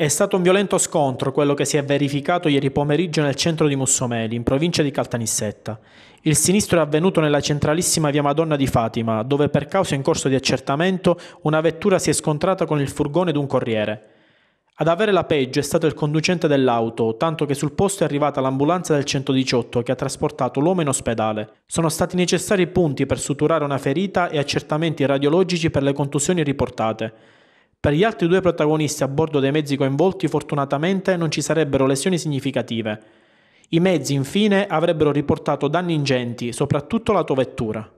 È stato un violento scontro quello che si è verificato ieri pomeriggio nel centro di Mussomeli, in provincia di Caltanissetta. Il sinistro è avvenuto nella centralissima via Madonna di Fatima, dove per causa in corso di accertamento una vettura si è scontrata con il furgone di un corriere. Ad avere la peggio è stato il conducente dell'auto, tanto che sul posto è arrivata l'ambulanza del 118 che ha trasportato l'uomo in ospedale. Sono stati necessari punti per suturare una ferita e accertamenti radiologici per le contusioni riportate. Per gli altri due protagonisti a bordo dei mezzi coinvolti fortunatamente non ci sarebbero lesioni significative. I mezzi infine avrebbero riportato danni ingenti, soprattutto l'autovettura.